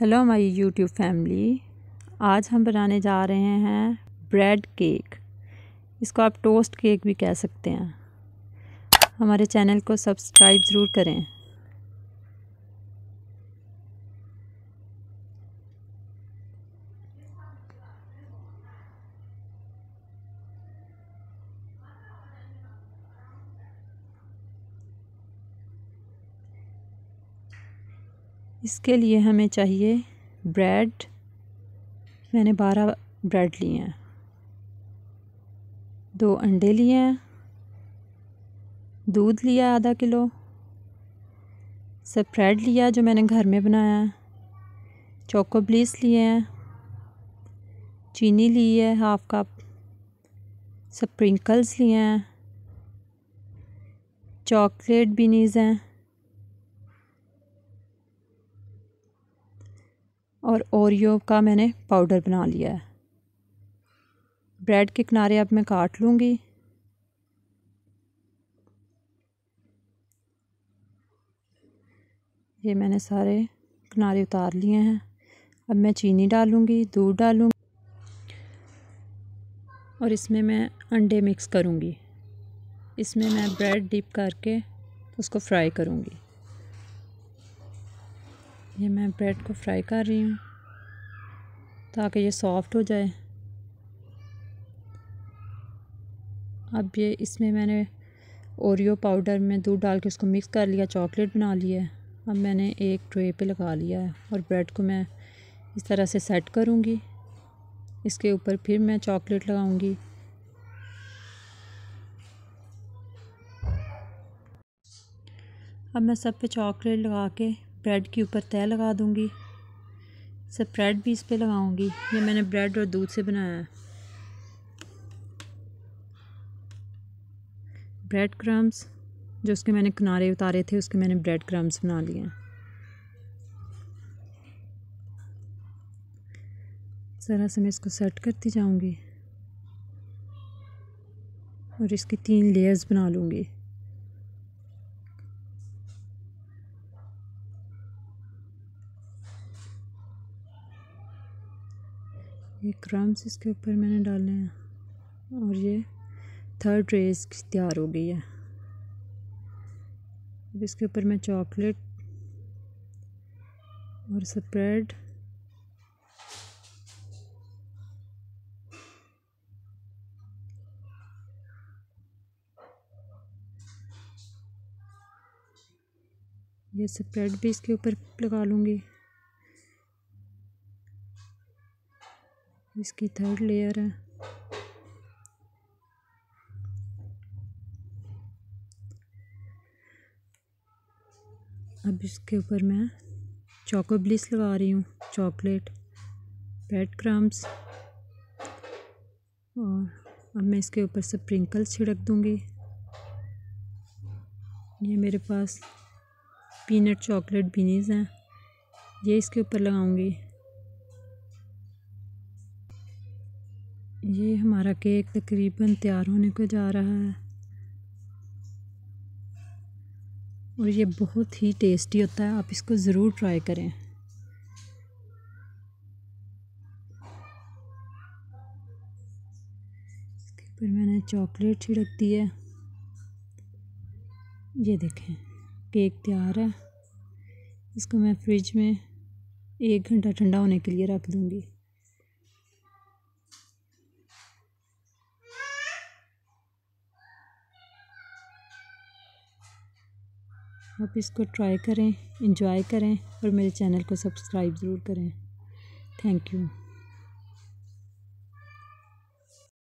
hello my YouTube family आज हम बनाने जा रहे हैं ब्रेड केक इसको आप टोस्ट केक भी कह सकते हैं हमारे चैनल को सब्सक्राइब ज़रूर करें इसके लिए हमें चाहिए ब्रेड मैंने बारह ब्रेड लिए हैं दो अंडे लिए हैं दूध लिया आधा किलो स्प्रेड लिया जो मैंने घर में बनाया है चोको ब्लीस लिए हैं चीनी ली है हाफ़ कप स्प्रिंकल्स लिए हैं चॉकलेट बीनीज़ हैं और ओरियो का मैंने पाउडर बना लिया है ब्रेड के किनारे अब मैं काट लूँगी ये मैंने सारे किनारे उतार लिए हैं अब मैं चीनी डालूँगी दूध डालूँगी और इसमें मैं अंडे मिक्स करूँगी इसमें मैं ब्रेड डिप करके उसको फ्राई करूँगी ये मैं ब्रेड को फ्राई कर रही हूँ ताकि ये सॉफ्ट हो जाए अब ये इसमें मैंने ओरियो पाउडर में दूध डाल के उसको मिक्स कर लिया चॉकलेट बना लिया है अब मैंने एक ट्रे पे लगा लिया है और ब्रेड को मैं इस तरह से सेट करूँगी इसके ऊपर फिर मैं चॉकलेट लगाऊँगी अब मैं सब पे चॉकलेट लगा के ब्रेड के ऊपर तय लगा दूँगी स्प्रेड भी इस पर लगाऊँगी ये मैंने ब्रेड और दूध से बनाया है ब्रेड क्रम्स जो उसके मैंने किनारे उतारे थे उसके मैंने ब्रेड क्रम्स बना लिए हैं ज़रा से मैं इसको सेट करती जाऊँगी और इसकी तीन लेयर्स बना लूँगी ये क्रम्स इसके ऊपर मैंने डाले हैं और ये थर्ड रेस तैयार हो गई है अब इसके ऊपर मैं चॉकलेट और स्प्रेड ये स्प्रेड भी इसके ऊपर लगा लूँगी इसकी थर्ड लेयर है अब इसके ऊपर मैं चॉको ब्लिस लगा रही हूँ चॉकलेट ब्रेड क्रम्स और अब मैं इसके ऊपर से प्रिंकल छिड़क दूँगी ये मेरे पास पीनट चॉकलेट बीनीज हैं ये इसके ऊपर लगाऊंगी ये हमारा केक तकरीबन तैयार होने को जा रहा है और ये बहुत ही टेस्टी होता है आप इसको ज़रूर ट्राई करें इसके ऊपर मैंने चॉकलेट छिड़क दी है ये देखें केक तैयार है इसको मैं फ्रिज में एक घंटा ठंडा होने के लिए रख दूँगी आप इसको ट्राई करें इंजॉय करें और मेरे चैनल को सब्सक्राइब ज़रूर करें थैंक यू